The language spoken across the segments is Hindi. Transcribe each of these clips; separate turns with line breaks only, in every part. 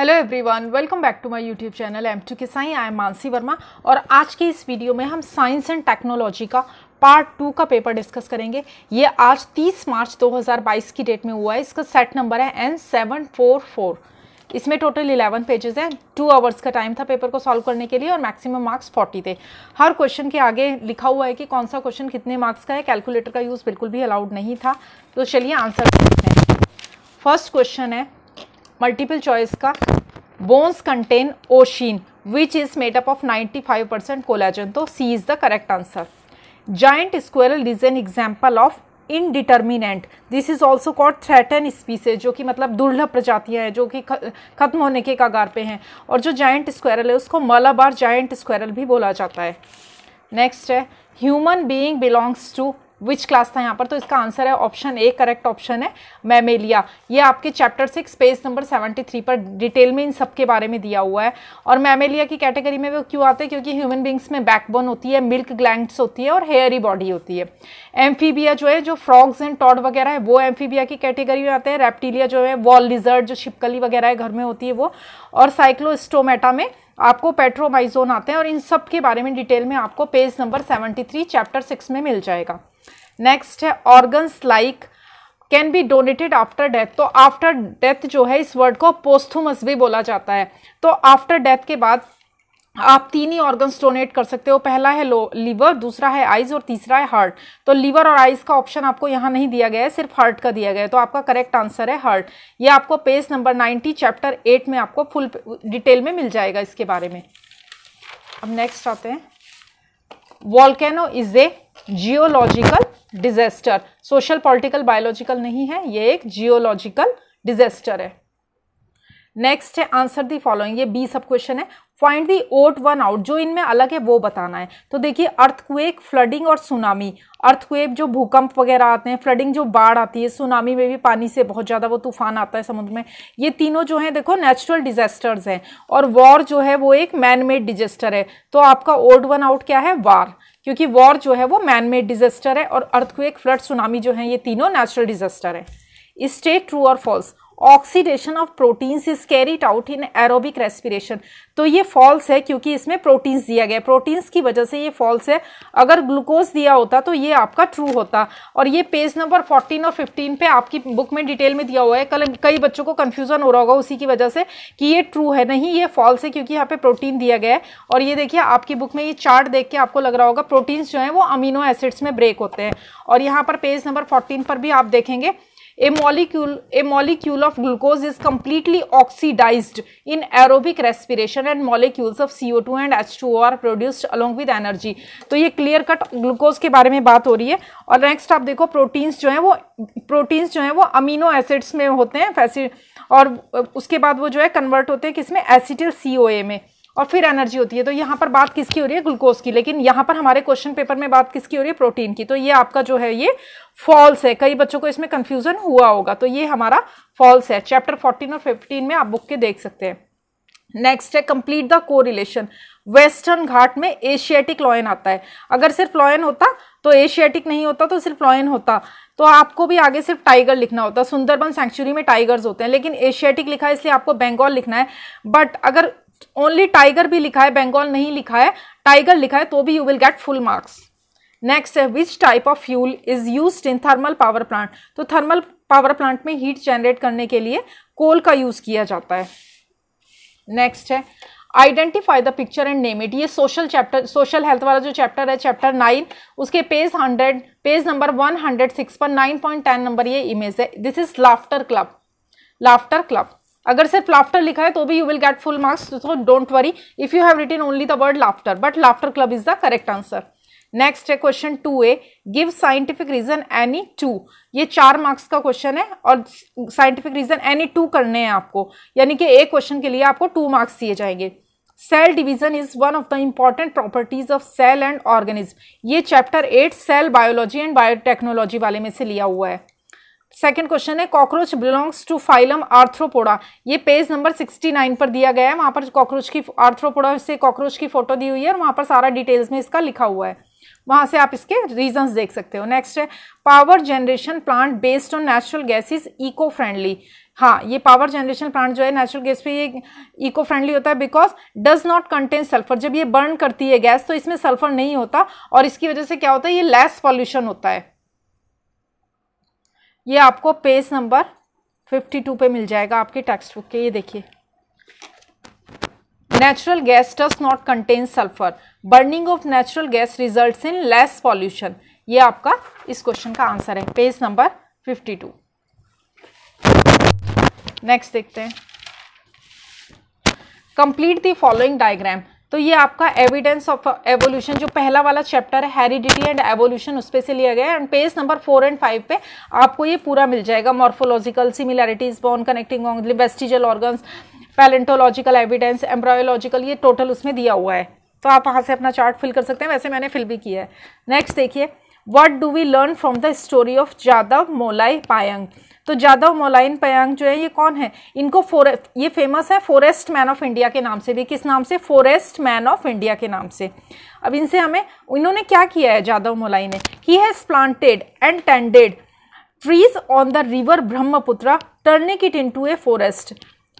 Hello everyone welcome back to my YouTube channel M two K Sai I am Mansi Varma और आज की इस वीडियो में हम साइंस एंड टेक्नोलॉजी का पार्ट टू का पेपर डिस्कस करेंगे ये आज 30 मार्च 2022 की डेट में हुआ है इसका सेट नंबर है एन सेवन फोर फोर इसमें टोटल 11 पेजेस हैं टू आवर्स का टाइम था पेपर को सॉल्व करने के लिए और मैक्सिमम मार्क्स 40 थे हर क्वेश्चन के आगे लिखा हुआ है कि कौन सा क्वेश्चन कितने मार्क्स का है कैलकुलेटर का यूज़ बिल्कुल भी अलाउड नहीं था तो चलिए आंसर फर्स्ट क्वेश्चन है मल्टीपल चॉइस का bones contain ossein which is made up of 95 percent collagen तो C is the correct answer giant squirrel is an example of indeterminate this is also called threatened species जो कि मतलब दुर्लभ प्रजातियाँ हैं जो कि खत्म होने के कगार पे हैं और जो जाइंट स्क्वेरल है उसको मलाबार जाइंट स्क्वेरल भी बोला जाता है नेक्स्ट है human being belongs to which class था यहाँ पर तो इसका आंसर है ऑप्शन ए करेक्ट ऑप्शन है मैमेलिया ये आपके chapter six page number seventy three पर डिटेल में इन सब के बारे में दिया हुआ है और मैमेलिया की कैटेगरी में वो क्यों आते हैं क्योंकि ह्यूमन बींग्स में बैकबोन होती है मिल्क ग्लैंड्स होती है और हेयरी बॉडी होती है एम्फीबिया जो है जो फ्रॉग्स एंड टॉड वगैरह है वो एम्फीबिया की कैटेगरी में आते हैं रेप्टीलिया जो है वॉल डिजर्ट जो छिपकली वगैरह है घर में होती है वो और साइक्लोस्टोमेटा में आपको पेट्रोमाइजोन आते हैं और इन सब के बारे में डिटेल में आपको page number three chapter six में मिल जाएगा नेक्स्ट है organs like can be donated after death तो आफ्टर डेथ जो है इस वर्ड को पोस्थुमस भी बोला जाता है तो आफ्टर डेथ के बाद आप तीन ही ऑर्गन्स डोनेट कर सकते हो पहला है लो लीवर दूसरा है आइज़ और तीसरा है हार्ट तो लीवर और आइज़ का ऑप्शन आपको यहाँ नहीं दिया गया है सिर्फ हार्ट का दिया गया है तो आपका करेक्ट आंसर है हार्ट ये आपको पेज नंबर 90 चैप्टर 8 में आपको फुल डिटेल में मिल जाएगा इसके बारे में अब नेक्स्ट आते हैं volcano is a geological disaster social political biological नहीं है ये एक जियोलॉजिकल डिजेस्टर है नेक्स्ट है आंसर दी फॉलोइंग ये बी सब क्वेश्चन है find the odd one out जो इनमें अलग है वो बताना है तो देखिए अर्थक्वेक फ्लडिंग और सुनामी अर्थक्वेक जो भूकंप वगैरह आते हैं फ्लडिंग जो बाढ़ आती है सुनामी में भी पानी से बहुत ज़्यादा वो तूफान आता है समुद्र में ये तीनों जो हैं देखो नेचुरल डिजास्टर्स हैं और वॉर जो है वो एक मैन मेड डिजेस्टर है तो आपका ओट वन आउट क्या है वार क्योंकि वॉर जो है वो मैन मेड डिजास्टर है और अर्थक्वेक फ्लड सुनामी जो है ये तीनों नेचुरल डिजास्टर है स्टेट ट्रू और false oxidation of proteins is carried out in aerobic respiration तो ये फॉल्स है क्योंकि इसमें प्रोटीन्स दिया गया प्रोटीन्स की वजह से ये फॉल्स है अगर ग्लूकोज दिया होता तो ये आपका ट्रू होता और ये पेज नंबर फोर्टीन और फिफ्टीन पे आपकी बुक में डिटेल में दिया हुआ है कल कई बच्चों को कन्फ्यूजन हो रहा होगा उसी की वजह से कि ये ट्रू है नहीं ये फॉल्स है क्योंकि यहाँ पे प्रोटीन दिया गया है और ये देखिए आपकी बुक में ये चार्ट देख के आपको लग रहा होगा प्रोटीन्स जो है वो अमीनो एसिड्स में ब्रेक होते हैं और यहाँ पर पेज नंबर फोर्टीन पर भी आप देखेंगे a molecule a molecule of glucose is completely oxidized in aerobic respiration and molecules of C O two and H two are produced along with energy तो ये क्लियर कट ग्लूकोज के बारे में बात हो रही है और नेक्स्ट आप देखो प्रोटीन्स जो हैं वो प्रोटीन्स जो हैं वो अमीनो एसिड्स में होते हैं फैसि और उसके बाद वो जो है कन्वर्ट होते हैं किसमें एसिटिल सी ओ ए में. और फिर एनर्जी होती है तो यहाँ पर बात किसकी हो रही है ग्लूकोज की लेकिन यहाँ पर हमारे क्वेश्चन पेपर में बात किसकी हो रही है प्रोटीन की तो ये आपका जो है ये फॉल्स है कई बच्चों को इसमें कन्फ्यूजन हुआ होगा तो ये हमारा फॉल्स है चैप्टर फोर्टीन और फिफ्टीन में आप बुक के देख सकते हैं नेक्स्ट है complete the relation western Ghat में एशियाटिक लॉयन आता है अगर सिर्फ लॉयन होता तो एशियाटिक नहीं होता तो सिर्फ लॉयन होता तो आपको भी आगे सिर्फ टाइगर लिखना होता सुंदरबन सेंचुरी में टाइगर्स होते हैं लेकिन एशियाटिक लिखा है इसलिए आपको बंगाल लिखना है बट अगर ओनली टाइगर भी लिखा है बंगाल नहीं लिखा है टाइगर लिखा है तो भी you will get full marks next है which type of fuel is use in thermal power plant तो थर्मल पावर प्लांट में हीट जनरेट करने के लिए कोल का यूज किया जाता है नेक्स्ट है identify the picture and name it ये सोशल चैप्टर सोशल हेल्थ वाला जो चैप्टर है चैप्टर नाइन उसके page hundred page number one hundred six पर नाइन पॉइंट टेन नंबर ये इमेज है this is laughter club laughter club अगर सिर्फ लाफ्टर लिखा है तो भी you will get full marks so don't worry if you have written only the word laughter but laughter club is the correct answer next है question two A give scientific reason any two ये चार मार्क्स का क्वेश्चन है और साइंटिफिक रीजन एनी टू करने हैं आपको यानी कि एक क्वेश्चन के लिए आपको टू मार्क्स दिए जाएंगे cell division is one of the important properties of cell and organism ये chapter eight cell biology and biotechnology वाले में से लिया हुआ है सेकेंड क्वेश्चन है cockroach belongs to phylum arthropoda ये पेज नंबर 69 पर दिया गया है वहाँ पर कॉकरोच की आर्थ्रोपोडा से कॉकरोच की फोटो दी हुई है और वहाँ पर सारा डिटेल्स में इसका लिखा हुआ है वहाँ से आप इसके रीजंस देख सकते हो नेक्स्ट है power generation plant based on natural is eco friendly हाँ ये पावर जनरेशन प्लांट जो है नेचुरल गैस पे ये इको फ्रेंडली होता है because does not contain sulphur जब ये बर्न करती है गैस तो इसमें सल्फर नहीं होता और इसकी वजह से क्या होता है ये लेस पॉल्यूशन होता है ये आपको पेज नंबर फिफ्टी टू पे मिल जाएगा आपके टेक्स्ट बुक के ये देखिए natural gas does not contain sulphur burning of natural gas result in less pollution ये आपका इस क्वेश्चन का आंसर है page number fifty two next देखते हैं कंप्लीट द फॉलोइंग डायग्राम तो ये आपका एविडेंस ऑफ एवोल्यूशन जो पहला वाला चैप्टर है हेरिडिटी एंड एवोल्यूशन उस पर से लिया गया है and page number four and five पे आपको ये पूरा मिल जाएगा मॉर्फोलॉजिकल सिमिलैरिटीज बॉन कनेक्टिंग ऑंगली vestigial organs palaeontological evidence embryological ये टोटल उसमें दिया हुआ है तो आप वहाँ से अपना चार्ट फिल कर सकते हैं वैसे मैंने फिल भी किया है नेक्स्ट देखिए what do we learn from the story of Jadav Molai Payeng तो जादव मोलाइन पयांग जो है ये कौन है इनको फोरे ये फेमस है फॉरेस्ट मैन ऑफ इंडिया के नाम से भी किस नाम से फॉरेस्ट मैन ऑफ इंडिया के नाम से अब इनसे हमें इन्होंने क्या किया है जादव मोलाई ने he has planted and tended trees on the river Brahmaputra turning it into a forest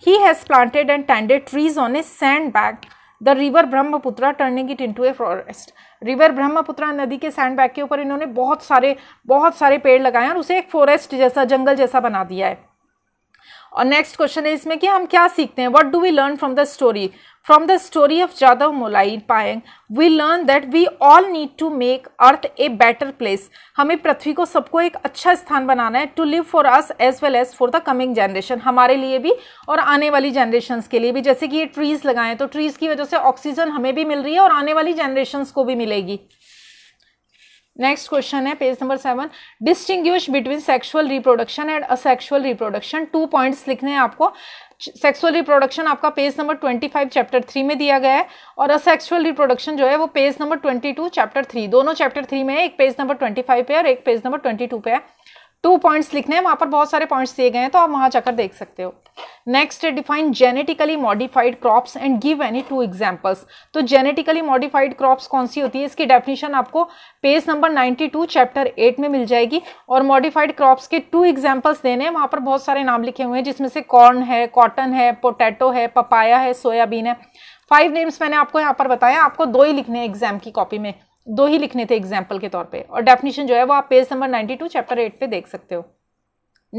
he has planted and tended trees on a sand bag the river Brahmaputra turning it into a forest river Brahmaputra नदी के सैंडबैग के ऊपर इन्होंने बहुत सारे बहुत सारे पेड़ लगाए हैं और उसे एक फॉरेस्ट जैसा जंगल जैसा बना दिया है और नेक्स्ट क्वेश्चन है इसमें कि हम क्या सीखते हैं what do we learn from the story from the story of Jadav Molai Payeng we learn that we all need to make Earth a better place हमें पृथ्वी को सबको एक अच्छा स्थान बनाना है to live for us as well as for the coming generation हमारे लिए भी और आने वाली जनरेशन के लिए भी जैसे कि ये ट्रीज़ लगाएं तो ट्रीज़ की वजह से ऑक्सीजन हमें भी मिल रही है और आने वाली जनरेशन को भी मिलेगी नेक्स्ट क्वेश्चन है page number seven distinguish between sexual reproduction and asexual reproduction two points लिखने हैं आपको सेक्सुअल रिप्रोडक्शन आपका page number twenty five chapter three में दिया गया है और असेक्सुअल रिप्रोडक्शन जो है वो page number twenty two chapter three दोनों चैप्टर थ्री में है एक पेज नंबर ट्वेंटी फाइव पे और एक पेज नंबर ट्वेंटी टू पे है टू पॉइंट्स लिखने हैं वहाँ पर बहुत सारे पॉइंट्स दिए गए हैं तो आप वहाँ जाकर देख सकते हो next define genetically modified crops and give any two examples तो जेनेटिकली मॉडिफाइड क्रॉप्स कौन सी होती है इसकी डेफिनेशन आपको पेज नंबर 92 चैप्टर 8 में मिल जाएगी और मॉडिफाइड क्रॉप्स के टू एग्जाम्पल्स देने हैं वहाँ पर बहुत सारे नाम लिखे हुए हैं जिसमें से कॉर्न है कॉटन है पोटैटो है पपाया है सोयाबीन है फाइव नेम्स मैंने आपको यहाँ पर बताया आपको दो ही लिखने हैं एग्जाम की कॉपी में दो ही लिखने थे एग्जाम्पल के तौर पे और डेफिनेशन जो है वो आप पेज नंबर 92 चैप्टर 8 पे देख सकते हो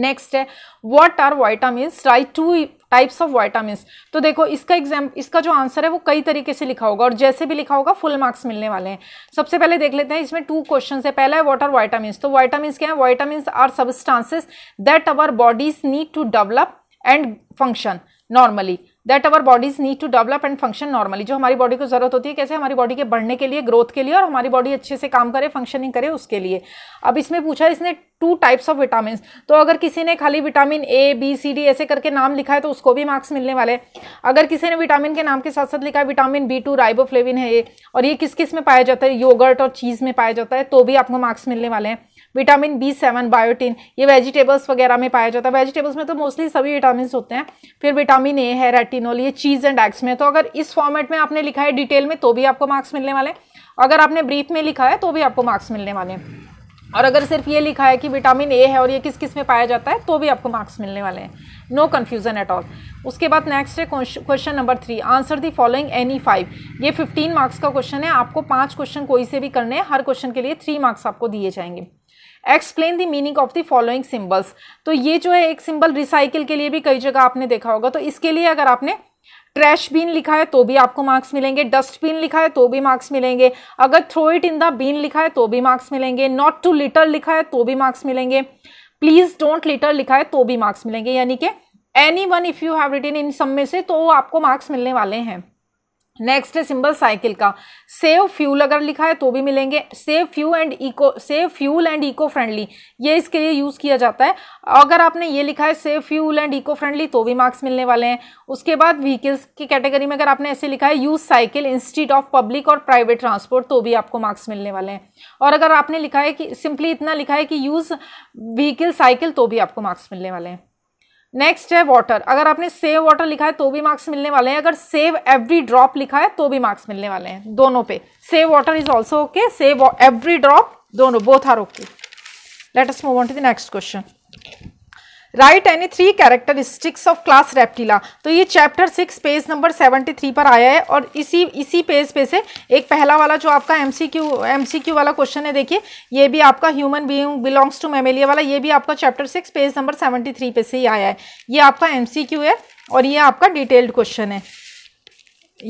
नेक्स्ट है what are vitamin write two types of vitamin तो देखो इसका एग्जाम इसका जो आंसर है वो कई तरीके से लिखा होगा और जैसे भी लिखा होगा फुल मार्क्स मिलने वाले हैं सबसे पहले देख लेते हैं इसमें टू क्वेश्चन है पहला है व्हाट आर वाइटामिन तो वाइटामिन क्या है vitamin are substances that our bodies need to develop and function normally that our bodies need to develop and function normally जो हमारी बॉडी को जरूरत होती है कैसे हमारी बॉडी के बढ़ने के लिए ग्रोथ के लिए और हमारी बॉडी अच्छे से काम करे फंक्शनिंग करे उसके लिए अब इसमें पूछा इसने टू टाइप्स ऑफ विटामिन तो अगर किसी ने खाली vitamin A B C D ऐसे करके नाम लिखा है तो उसको भी मार्क्स मिलने वाले हैं अगर किसी ने विटामिन के नाम के साथ साथ लिखा है विटामिन बी टू राइबोफ्लेविन है ये और ये किस किस में पाया जाता है योगर्ट और चीज़ में पाया जाता है तो भी आपको मार्क्स मिलने वाले हैं विटामिन बी सेवन बायोटिन ये वेजिटेबल्स वगैरह में पाया जाता है वेजिटेबल्स में तो मोस्टली सभी विटामिन होते हैं फिर विटामिन ए है रेटिनोल ये चीज़ एंड एग्स में तो अगर इस फॉर्मेट में आपने लिखा है डिटेल में तो भी आपको मार्क्स मिलने वाले अगर आपने ब्रीफ में लिखा है तो भी आपको मार्क्स मिलने वाले हैं और अगर सिर्फ ये लिखा है कि विटामिन ए है और ये किस किस में पाया जाता है तो भी आपको मार्क्स मिलने वाले हैं नो कन्फ्यूजन एट ऑल उसके बाद नेक्स्ट है question number three answer the following any five ये फिफ्टीन मार्क्स का क्वेश्चन है आपको पांच क्वेश्चन कोई से भी करने हैं हर क्वेश्चन के लिए थ्री मार्क्स आपको दिए जाएंगे explain the meaning of the following symbols तो ये जो है एक सिंबल रिसाइकिल के लिए भी कई जगह आपने देखा होगा तो इसके लिए अगर आपने ट्रैश बीन लिखा है तो भी आपको मार्क्स मिलेंगे डस्टबिन लिखा है तो भी मार्क्स मिलेंगे अगर throw it in the bin लिखा है तो भी मार्क्स मिलेंगे नॉट टू लिटर लिखा है तो भी मार्क्स मिलेंगे प्लीज डोंट लिटर लिखा है तो भी मार्क्स मिलेंगे यानी कि any one if you have written in सब में से तो आपको मार्क्स मिलने वाले हैं नेक्स्ट है सिंबल साइकिल का सेव फ्यूल अगर लिखा है तो भी मिलेंगे save fuel and eco save fuel and eco friendly ये इसके लिए यूज़ किया जाता है अगर आपने ये लिखा है save fuel and eco friendly तो भी मार्क्स मिलने वाले हैं उसके बाद व्हीकल्स की कैटेगरी में अगर आपने ऐसे लिखा है use cycle instead of public और प्राइवेट ट्रांसपोर्ट तो भी आपको मार्क्स मिलने वाले हैं और अगर आपने लिखा है कि सिंपली इतना लिखा है कि यूज़ व्हीकल साइकिल तो भी आपको मार्क्स मिलने वाले हैं नेक्स्ट है वाटर अगर आपने सेव वाटर लिखा है तो भी मार्क्स मिलने वाले हैं अगर सेव एवरी ड्रॉप लिखा है तो भी मार्क्स मिलने वाले हैं दोनों पे save water is also okay save every drop दोनों both are okay let us move on to the next question write any three characteristics of class reptilia तो ये chapter six page number seventy three पर आया है और इसी इसी पेज पे से एक पहला वाला जो आपका M C Q M C Q वाला क्वेश्चन है देखिए ये भी आपका human being belongs to mammalia वाला ये भी आपका chapter six page number seventy three पे से ही आया है ये आपका एम सी क्यू है और ये आपका डिटेल्ड क्वेश्चन है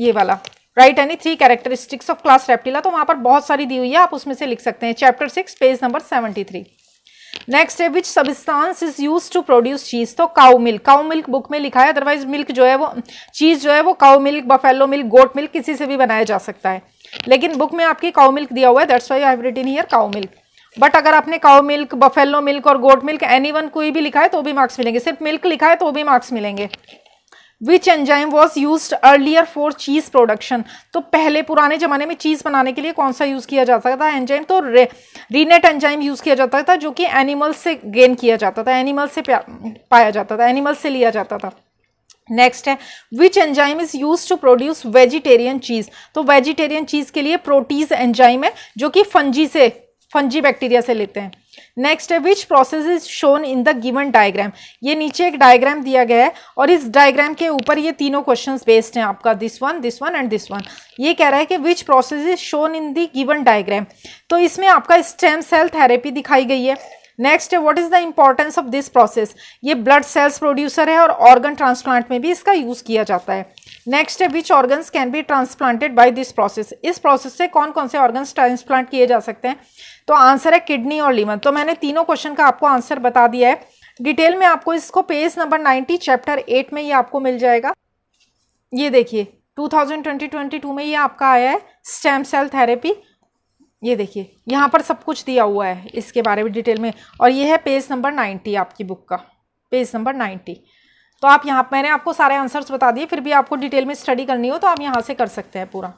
ये वाला write any three characteristics of class reptilia तो वहाँ पर बहुत सारी दी हुई है आप उसमें से लिख सकते हैं chapter six page number seventy three next है which substance is use to produce cheese तो cow milk cow milk book में लिखा है अदरवाइज मिल्क जो है वो चीज जो है वो cow milk buffalo milk goat milk किसी से भी बनाया जा सकता है लेकिन बुक में आपकी काउ मिल्क दिया हुआ है that's why I have written here cow milk but अगर आपने काउ मिल्क बफेलो मिल्क और गोट मिल्क एनी वन कोई भी लिखा है तो भी मार्क्स मिलेंगे सिर्फ मिल्क लिखा है तो भी मार्क्स मिलेंगे which enzyme was use earlier for cheese production तो पहले पुराने जमाने में चीज बनाने के लिए कौन सा यूज किया जाता था एंजाइम तो रे, रीनेट एंजाइम यूज किया जाता था जो कि एनिमल से गेन किया जाता था एनिमल से पाया जाता था एनिमल से लिया जाता था नेक्स्ट है which enzyme is use to produce vegetarian cheese तो वेजिटेरियन चीज के लिए प्रोटीज एंजाइम है जो कि फंजी से फंजी बैक्टीरिया से लेते हैं नेक्स्ट है which process is shown in the given diagram ये नीचे एक डायग्राम दिया गया है और इस डायग्राम के ऊपर ये तीनों क्वेश्चन बेस्ड हैं आपका this one this one and this one ये कह रहा है कि which process is shown in the given diagram तो इसमें आपका स्टेम सेल थेरेपी दिखाई गई है नेक्स्ट है what is the importance of this process ये ब्लड सेल्स प्रोड्यूसर है और ऑर्गन ट्रांसप्लांट में भी इसका यूज किया जाता है नेक्स्ट है which organs can be transplanted by this process इस प्रोसेस से कौन कौन से ऑर्गन्स ट्रांसप्लांट किए जा सकते हैं तो आंसर है किडनी और लीवर तो मैंने तीनों क्वेश्चन का आपको आंसर बता दिया है डिटेल में आपको इसको page number ninety chapter eight में ये आपको मिल जाएगा ये देखिए टू 2022 में ये आपका आया है स्टेम सेल थेरेपी ये देखिए यहाँ पर सब कुछ दिया हुआ है इसके बारे में डिटेल में और ये है पेज नंबर नाइन्टी आपकी बुक का पेज नंबर नाइन्टी तो आप यहाँ मैंने आपको सारे आंसर्स बता दिए फिर भी आपको डिटेल में स्टडी करनी हो तो आप यहाँ से कर सकते हैं पूरा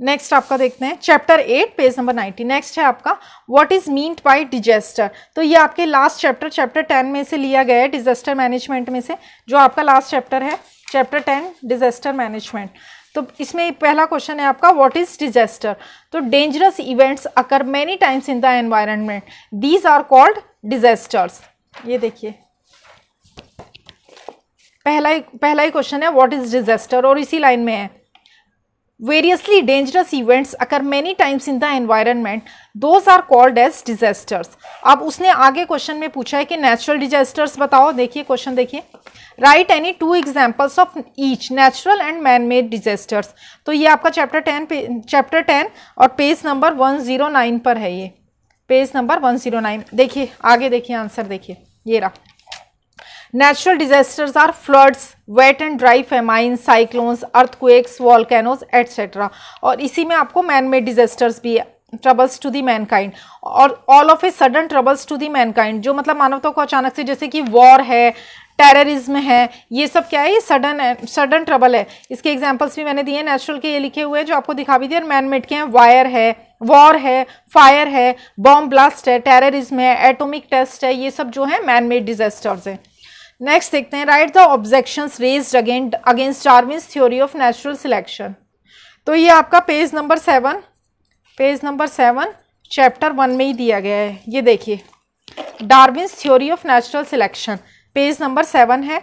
नेक्स्ट आपका देखते हैं chapter eight page number ninety next है आपका what is meant by disaster तो ये आपके लास्ट चैप्टर चैप्टर टेन में से लिया गया है डिजास्टर मैनेजमेंट में से जो आपका लास्ट चैप्टर है चैप्टर टेन डिजेस्टर मैनेजमेंट तो इसमें पहला क्वेश्चन है आपका व्हाट इज डिजास्टर तो dangerous events occur many times in the environment these are called disasters ये देखिए पहला ही पहला ही क्वेश्चन है व्हाट इज डिजास्टर और इसी लाइन में है variously dangerous events occur many times in the environment those are called as disasters अब उसने आगे क्वेश्चन में पूछा है कि नेचुरल डिजास्टर्स बताओ देखिए क्वेश्चन देखिए write any two examples of each natural and man made disasters तो ये आपका चैप्टर टेन चैप्टर टेन और page number one zero nine पर है ये page number one zero nine देखिए आगे देखिए आंसर देखिए ये रहा Natural disasters are floods, wet and dry famine cyclones, earthquakes, volcanoes, etc. और इसी में आपको मैन मेड डिजास्टर्स भी ट्रबल्स टू दी मैनकाइंड और all of a sudden troubles to the mankind जो मतलब मानवता को अचानक से जैसे कि वॉर है टेररिज्म है ये सब क्या है ये सडन सडन ट्रबल है इसके एग्जाम्पल्स भी मैंने दिए नेचुरल के ये लिखे हुए हैं जो आपको दिखा भी दिए और मैन मेड के हैं वायर है वॉर है फायर है बॉम्ब ब्लास्ट है टेररिज्म है एटोमिक टेस्ट है ये सब जो है मैन मेड डिजास्टर्स हैं नेक्स्ट देखते हैं write the objection raise against against Darwin's theory of natural selection तो ये आपका page number seven page number seven chapter one में ही दिया गया है ये देखिए Darwin's theory of natural selection page number seven है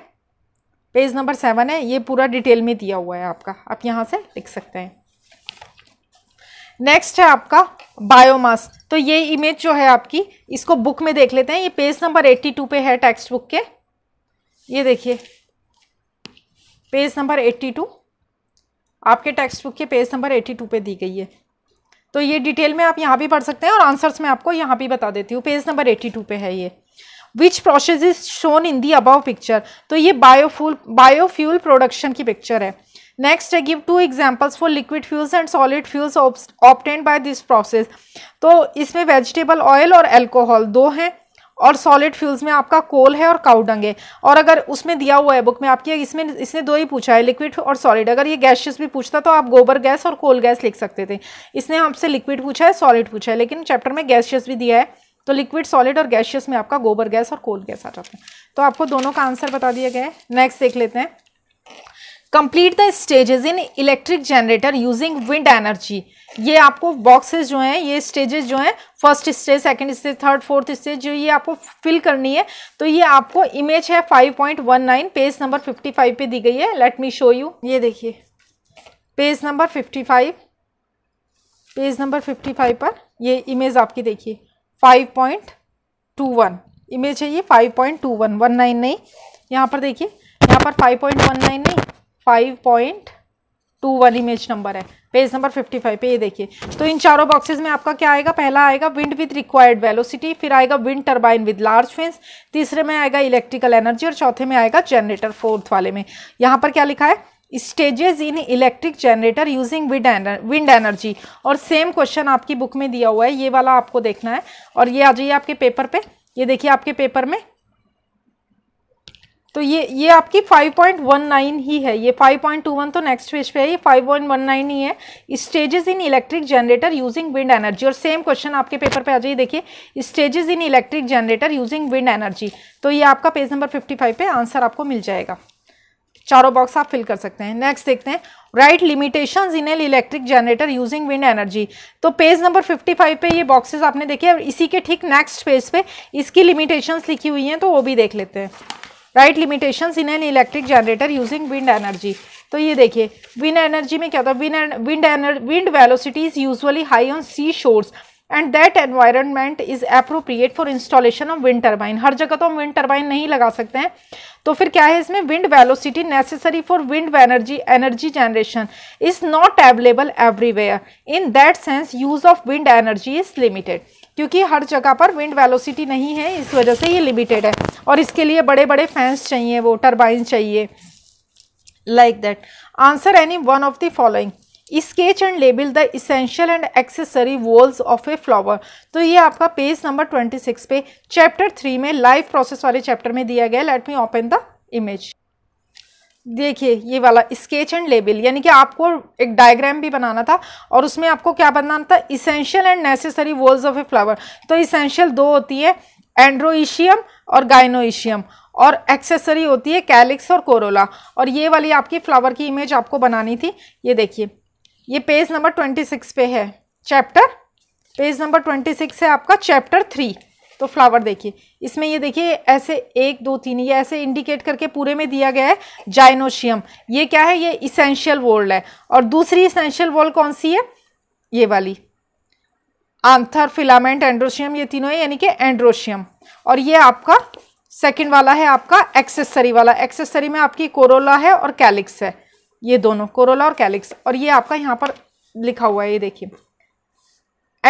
पेज नंबर सेवन है ये पूरा डिटेल में दिया हुआ है आपका आप यहाँ से लिख सकते हैं नेक्स्ट है आपका बायोमास तो ये इमेज जो है आपकी इसको बुक में देख लेते हैं ये पेज नंबर एट्टी टू पे है टेक्स्ट बुक के ये देखिए पेज नंबर एट्टी टू आपके टेक्स्ट बुक के पेज नंबर एट्टी टू पे दी गई है तो ये डिटेल में आप यहाँ भी पढ़ सकते हैं और आंसर्स मैं आपको यहाँ भी बता देती हूँ पेज नंबर एट्टी टू पे है ये which process is shown in the above picture तो ये बायोफ्यूल बायोफ्यूल प्रोडक्शन की पिक्चर है नेक्स्ट है give two examples for liquid fuels and solid fuels obtained by this process तो इसमें वेजिटेबल ऑयल और एल्कोहल दो हैं और सॉलिड फ्यूल्स में आपका कोल है और काउडंग है और अगर उसमें दिया हुआ है बुक में आपकी इसमें इसने दो ही पूछा है लिक्विड और सॉलिड अगर ये गैसेस भी पूछता तो आप गोबर गैस और कोल गैस लिख सकते थे इसने आपसे लिक्विड पूछा है सॉलिड पूछा है लेकिन चैप्टर में गैसेस भी दिया है तो लिक्विड सॉलिड और गैशियस में आपका गोबर गैस और कोल गैस आ जाता है तो आपको दोनों का आंसर बता दिया गया है नेक्स्ट देख लेते हैं complete the stages in electric generator using wind energy ये आपको बॉक्सेस जो हैं ये स्टेजेस जो हैं first stage second stage third fourth stage जो ये आपको फिल करनी है तो ये आपको इमेज है 5.19 पेज नंबर 55 पे दी गई है लेट मी शो यू ये देखिए पेज नंबर 55 पेज नंबर 55 पर ये इमेज आपकी देखिए 5.21 इमेज है ये 5.21 पॉइंट नहीं यहाँ पर देखिए यहाँ पर फाइव नहीं five point two one image number है पेज नंबर फिफ्टी फाइव पे ये देखिए तो इन चारों बॉक्सेज में आपका क्या आएगा पहला आएगा विंड विद रिक्वायर्ड वेलोसिटी फिर आएगा wind turbine with large fans तीसरे में आएगा इलेक्ट्रिकल एनर्जी और चौथे में आएगा जनरेटर फोर्थ वाले में यहाँ पर क्या लिखा है stages in electric generator using wind wind energy और सेम क्वेश्चन आपकी बुक में दिया हुआ है ये वाला आपको देखना है और ये आ जाइए आपके पेपर पे ये देखिए आपके पेपर में तो ये ये आपकी 5.19 ही है ये 5.21 तो नेक्स्ट पेज पे है ये 5.19 ही है stages in electric generator using wind energy और सेम क्वेश्चन आपके पेपर पे आ जाइए देखिए stages in electric generator using wind energy तो ये आपका पेज नंबर 55 पे आंसर आपको मिल जाएगा चारों बॉक्स आप फिल कर सकते हैं नेक्स्ट देखते हैं write limitation in L electric generator using wind energy तो पेज नंबर 55 पे ये बॉक्सेस आपने देखे और इसी के ठीक नेक्स्ट पेज पे इसकी लिमिटेशंस लिखी हुई हैं तो वो भी देख लेते हैं write limitations in an electric generator using wind energy तो ये देखिए विंड एनर्जी में क्या होता है विंड एनर wind velocity is usually high on sea shores and that environment is appropriate for installation of wind turbine हर जगह तो हम विंड टर्बाइन नहीं लगा सकते हैं तो फिर क्या है इसमें wind velocity necessary for wind energy energy generation is not available everywhere in that sense use of wind energy is limited क्योंकि हर जगह पर विंड वेलोसिटी नहीं है इस वजह से ये लिमिटेड है और इसके लिए बड़े बड़े फैंस चाहिए वो टर्बाइन चाहिए like that answer any one of the following sketch and label the essential and accessory whorls of a flower तो ये आपका पेज नंबर ट्वेंटी सिक्स पे चैप्टर थ्री में लाइव प्रोसेस वाले चैप्टर में दिया गया let me open the image देखिए ये वाला स्केच एंड लेबल यानी कि आपको एक डायग्राम भी बनाना था और उसमें आपको क्या बनाना था essential and necessary whorls of a flower तो इसेंशियल दो होती है एंड्रोइशियम और गाइनोइशियम और एक्सेसरी होती है कैलिक्स और कोरोला और ये वाली आपकी फ्लावर की इमेज आपको बनानी थी ये देखिए ये पेज नंबर ट्वेंटी सिक्स पे है chapter page number twenty six है आपका चैप्टर थ्री तो फ्लावर देखिए इसमें ये देखिए ऐसे एक दो तीन ये ऐसे इंडिकेट करके पूरे में दिया गया है जाइनोशियम ये क्या है ये इसेंशियल वर्ल्ड है और दूसरी इसेंशियल वर्ल्ड कौन सी है ये वाली आंथर फिलामेंट एंड्रोशियम ये तीनों है यानी कि एंड्रोशियम और ये आपका सेकेंड वाला है आपका एक्सेसरी वाला एक्सेसरी में आपकी कोरोला है और कैलिक्स है ये दोनों कोरोला और कैलिक्स और ये आपका यहाँ पर लिखा हुआ है ये देखिए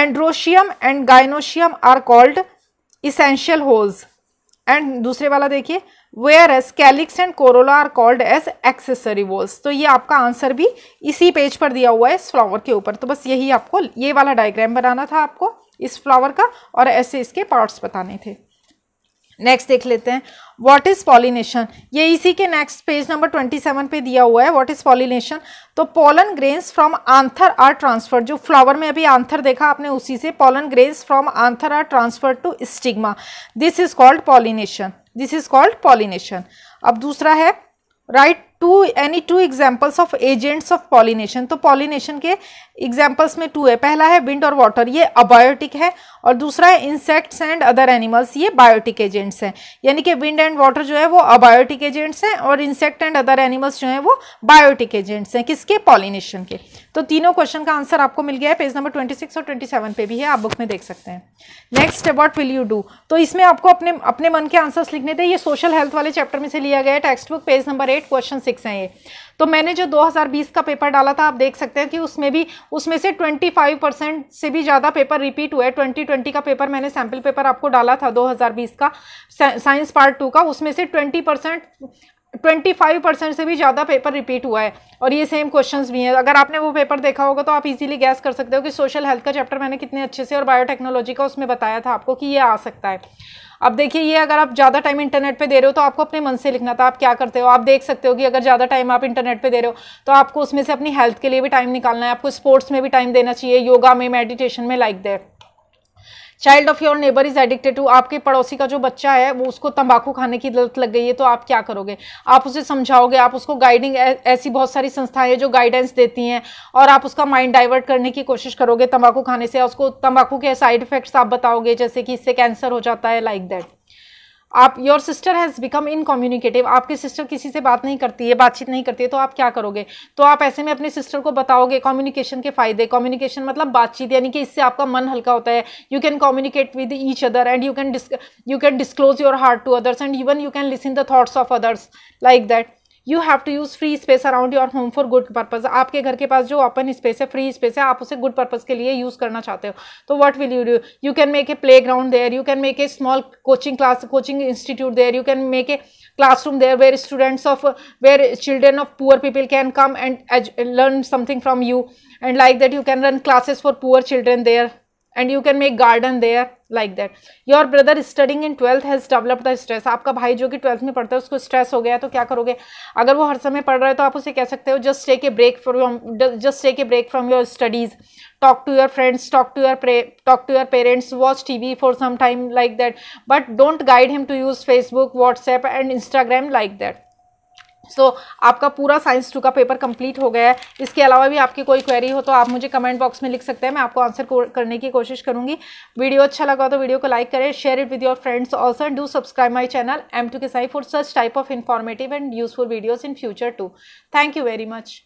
androecium and gynoecium are called essential whorls and दूसरे वाला देखिए whereas calyx and corolla are called as accessory whorls तो ये आपका आंसर भी इसी पेज पर दिया हुआ है इस फ्लावर के ऊपर तो बस यही आपको ये वाला डायग्राम बनाना था आपको इस फ्लावर का और ऐसे इसके पार्ट्स बताने थे नेक्स्ट देख लेते हैं व्हाट इज पॉलिनेशन ये इसी के नेक्स्ट पेज नंबर 27 पे दिया हुआ है व्हाट इज पॉलिनेशन तो pollen grains from anther are transfer जो फ्लावर में अभी आंथर देखा आपने उसी से pollen grains from anther are transfer to stigma this is called pollination this is called pollination अब दूसरा है write to any two examples of agents of pollination तो पॉलिनेशन के एग्जाम्पल्स में टू है पहला है विंड और वाटर ये अबायोटिक है और दूसरा है इंसेक्ट्स एंड अदर एनिमल्स ये बायोटिक एजेंट्स हैं यानी कि विंड एंड वाटर जो है वो अबायोटिक एजेंट्स हैं और इंसेक्ट एंड अदर एनिमल्स जो हैं वो बायोटिक एजेंट्स हैं किसके पॉलिनेशन के तो तीनों क्वेश्चन का आंसर आपको मिल गया है पेज नंबर ट्वेंटी सिक्स और ट्वेंटी सेवन पे भी है आप बुक में देख सकते हैं next what will you do तो इसमें आपको अपने अपने मन के आंसर्स लिखने थे ये सोशल हेल्थ वाले चैप्टर में से लिया गया है text book page number eight question six है ये तो मैंने जो 2020 का पेपर डाला था आप देख सकते हैं कि उसमें भी उसमें से 25 परसेंट से भी ज़्यादा पेपर रिपीट हुआ है 2020 का पेपर मैंने सैम्पल पेपर आपको डाला था 2020 का साइंस पार्ट टू का उसमें से 20 परसेंट ट्वेंटी फाइव परसेंट से भी ज़्यादा पेपर रिपीट हुआ है और ये सेम क्वेश्चंस भी हैं अगर आपने वो पेपर देखा होगा तो आप इजीली गैस कर सकते हो कि सोशल हेल्थ का चैप्टर मैंने कितने अच्छे से और बायोटेक्नोलॉजी का उसमें बताया था आपको कि ये आ सकता है अब देखिए ये अगर आप ज़्यादा टाइम इंटरनेट पे दे रहे हो तो आपको अपने मन से लिखना था आप क्या करते हो आप देख सकते हो कि अगर ज़्यादा टाइम आप इंटरनेट पे दे रहे हो तो आपको उसमें से अपनी हेल्थ के लिए भी टाइम निकालना है आपको स्पोर्ट्स में भी टाइम देना चाहिए योगा में मेडिटेशन में like their child of your neighbour is addicted to आपके पड़ोसी का जो बच्चा है वो उसको तंबाकू खाने की लत लग गई है तो आप क्या करोगे आप उसे समझाओगे आप उसको गाइडिंग ऐसी बहुत सारी संस्थाएं जो गाइडेंस देती हैं और आप उसका माइंड डाइवर्ट करने की कोशिश करोगे तंबाकू खाने से उसको तंबाकू के साइड इफेक्ट्स आप बताओगे जैसे कि इससे कैंसर हो जाता है लाइक like दैट आप your sister has become incommunicative आपके सिस्टर किसी से बात नहीं करती है बातचीत नहीं करती है तो आप क्या करोगे तो आप ऐसे में अपने सिस्टर को बताओगे कम्युनिकेशन के फ़ायदे कम्युनिकेशन मतलब बातचीत यानी कि इससे आपका मन हल्का होता है you can communicate with each other and you can you can disclose your heart to others and even you can listen the thoughts of others like that you have to use free space around your home for good purpose आपके घर के पास जो ओपन स्पेस है फ्री स्पेस है आप उसे गुड पर्पज़ के लिए यूज़ करना चाहते हो तो what will you do you can make a play ground there you can make a small coaching class coaching institute there you can make a class room there where students of where children of poor people can come and learn something from you and like that you can run classes for poor children there and you can make garden there like that your brother studying in twelfth has developed the stress आपका भाई जो कि ट्वेल्थ में पढ़ता है उसको स्ट्रेस हो गया है तो क्या करोगे अगर वो हर समय पढ़ रहा है तो आप उसे कह सकते हो just take a break from just take a break from your studies talk to your friends talk to your talk to your parents watch T V for some time like that but don't guide him to use Facebook WhatsApp and Instagram like that so so, आपका पूरा साइंस टू का पेपर कंप्लीट हो गया है इसके अलावा भी आपकी कोई क्वेरी हो तो आप मुझे कमेंट बॉक्स में लिख सकते हैं मैं आपको आंसर करने की कोशिश करूँगी वीडियो अच्छा लगा तो वीडियो को लाइक करें share it with your friends also do subscribe my channel M two K Sai for such type of informative and useful videos in future too thank you very much